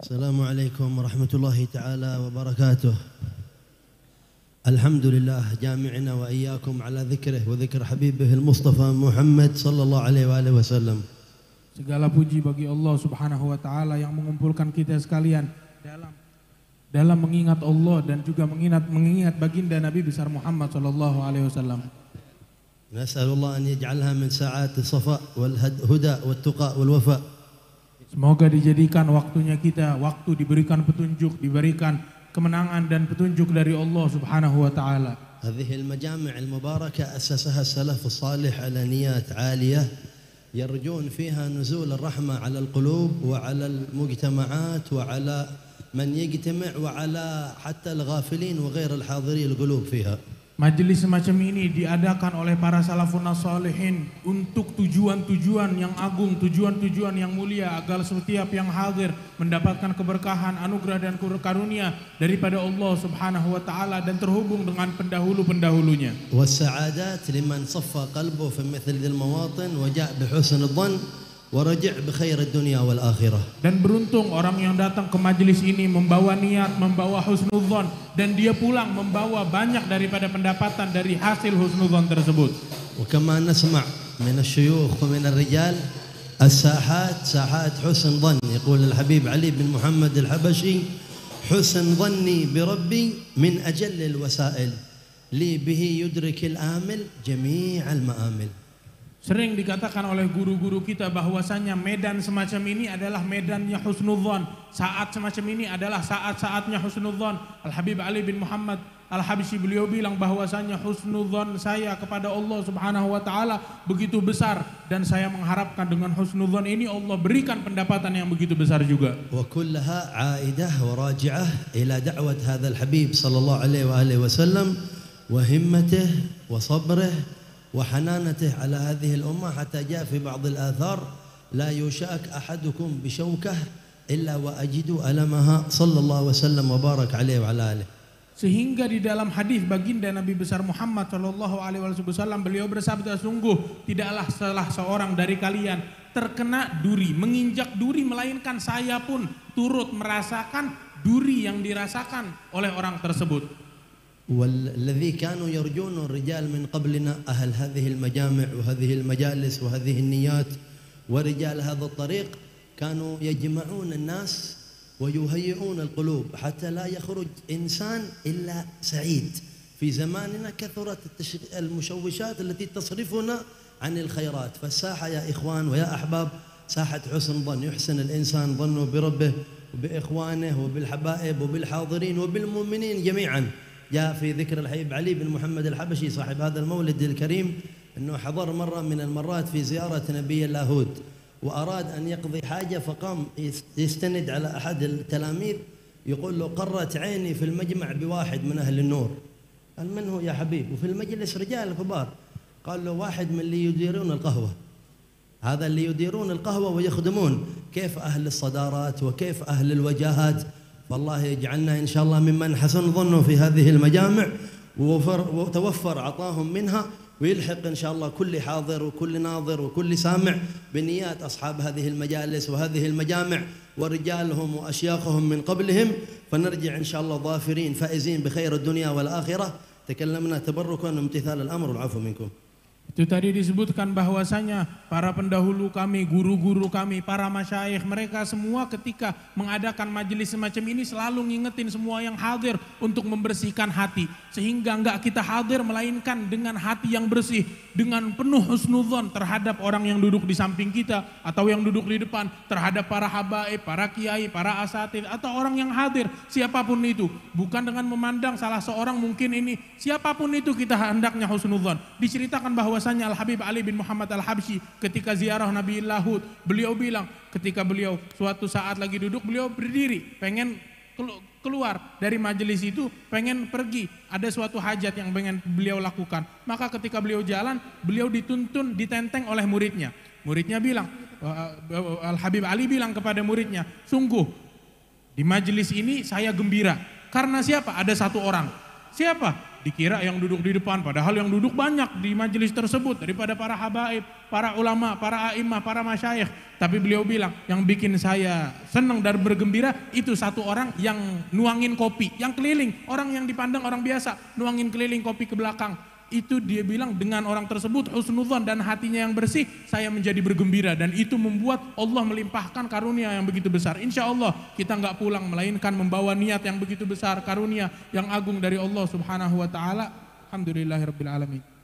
السلام عليكم ورحمة الله تعالى وبركاته الحمد لله جامعنا وإياكم على ذكره وذكر حبيبه المصطفى محمد صلى الله عليه وآله وسلم Segala puji bagi Allah Subhanahu wa taala yang mengumpulkan kita sekalian dalam dalam mengingat Allah dan juga mengingat mengingat baginda Nabi besar Muhammad sallallahu alaihi wasallam. نسأل الله أن يجعلها من ساعات الصفاء والهدى والتقى والوفاء Semoga dijadikan waktunya kita, waktu diberikan petunjuk, diberikan kemenangan dan petunjuk dari Allah Subhanahu wa taala. هذه المجامع المباركة أسسها السلف الصالح على نيات عالية يرجون فيها نزول الرحمة على القلوب وعلى المجتمعات وعلى من يجتمع وعلى حتى الغافلين وغير الحاضرين القلوب فيها Majelis semacam ini diadakan oleh para salafun solehin untuk tujuan-tujuan yang agung, tujuan-tujuan yang mulia agar setiap yang hadir mendapatkan keberkahan, anugerah dan karunia daripada Allah Subhanahu wa taala dan terhubung dengan pendahulu-pendahulunya. liman saffa qalbu fi mithl mawatin wa bi dunia wal akhirah. Dan beruntung orang yang datang ke majelis ini membawa niat, membawa husnudzon dan dia pulang membawa banyak daripada pendapatan dari hasil husnudzon tersebut. الساحات ساحات حسن ظن يقول الحبيب علي بن محمد الحبشي حسن ظني بربي من أجل الوسائل لي به يدرك الآمل جميع المآمل Sering dikatakan oleh guru-guru kita bahwasanya medan semacam ini adalah medannya husnudzon. Saat semacam ini adalah saat-saatnya husnudzon. Al-Habib Ali bin Muhammad al Habisi beliau bilang bahwasanya husnudzon saya kepada Allah Subhanahu wa taala begitu besar dan saya mengharapkan dengan husnudzon ini Allah berikan pendapatan yang begitu besar juga. Wa kullaha aidah wa raji'ah ila da'wat hadzal habib sallallahu alaihi wa alihi wasallam wa himmatihi wa sabrihi وحنانته على هذه الأمة حتى جاء في بعض الآثار لا يشاك أحدكم بشوكه إلا وأجد ألمها صلى الله وسلم وبارك عليه وعلى آله Sehingga di dalam hadis baginda Nabi besar Muhammad Shallallahu Alaihi Wasallam beliau bersabda sungguh tidaklah salah seorang dari kalian terkena duri menginjak duri melainkan saya pun turut merasakan duri yang dirasakan oleh orang tersebut. والذي كانوا يرجون الرجال من قبلنا أهل هذه المجامع وهذه المجالس وهذه النيات ورجال هذا الطريق كانوا يجمعون الناس ويهيئون القلوب حتى لا يخرج إنسان إلا سعيد في زماننا كثرت المشوشات التي تصرفنا عن الخيرات فالساحة يا إخوان ويا أحباب ساحة حسن ظن يحسن الإنسان ظنه بربه وبإخوانه وبالحبائب وبالحاضرين وبالمؤمنين جميعاً جاء في ذكر الحبيب علي بن محمد الحبشي صاحب هذا المولد الكريم أنه حضر مرة من المرات في زيارة نبي اللاهوت وأراد أن يقضي حاجة فقام يستند على أحد التلاميذ يقول له قرت عيني في المجمع بواحد من أهل النور قال من هو يا حبيب وفي المجلس رجال كبار قال له واحد من اللي يديرون القهوة هذا اللي يديرون القهوة ويخدمون كيف أهل الصدارات وكيف أهل الوجاهات فالله يجعلنا إن شاء الله ممن حسن ظنه في هذه المجامع ووفر وتوفر عطاهم منها ويلحق إن شاء الله كل حاضر وكل ناظر وكل سامع بنيات أصحاب هذه المجالس وهذه المجامع ورجالهم وأشياخهم من قبلهم فنرجع إن شاء الله ظافرين فائزين بخير الدنيا والآخرة تكلمنا تبركا وامتثال الأمر والعفو منكم Itu tadi disebutkan bahwasanya para pendahulu kami, guru-guru kami, para masyayikh mereka semua ketika mengadakan majelis semacam ini selalu ngingetin semua yang hadir untuk membersihkan hati. Sehingga enggak kita hadir melainkan dengan hati yang bersih, dengan penuh husnudzon terhadap orang yang duduk di samping kita atau yang duduk di depan, terhadap para habaib, para kiai, para asatid atau orang yang hadir, siapapun itu. Bukan dengan memandang salah seorang mungkin ini, siapapun itu kita hendaknya husnudzon. Diceritakan bahwa bahwasanya Al Habib Ali bin Muhammad Al Habsyi ketika ziarah Nabi Lahud, beliau bilang ketika beliau suatu saat lagi duduk beliau berdiri, pengen keluar dari majelis itu pengen pergi ada suatu hajat yang pengen beliau lakukan maka ketika beliau jalan beliau dituntun ditenteng oleh muridnya muridnya bilang eh, eh, eh, Al Habib Ali bilang kepada muridnya sungguh di majelis ini saya gembira karena siapa ada satu orang siapa dikira yang duduk di depan padahal yang duduk banyak di majelis tersebut daripada para habaib, para ulama, para a'immah, para masyayikh. Tapi beliau bilang yang bikin saya senang dan bergembira itu satu orang yang nuangin kopi, yang keliling, orang yang dipandang orang biasa, nuangin keliling kopi ke belakang itu dia bilang dengan orang tersebut husnudzan dan hatinya yang bersih saya menjadi bergembira dan itu membuat Allah melimpahkan karunia yang begitu besar insya Allah kita nggak pulang melainkan membawa niat yang begitu besar karunia yang agung dari Allah subhanahu wa ta'ala Alhamdulillahirrabbilalamin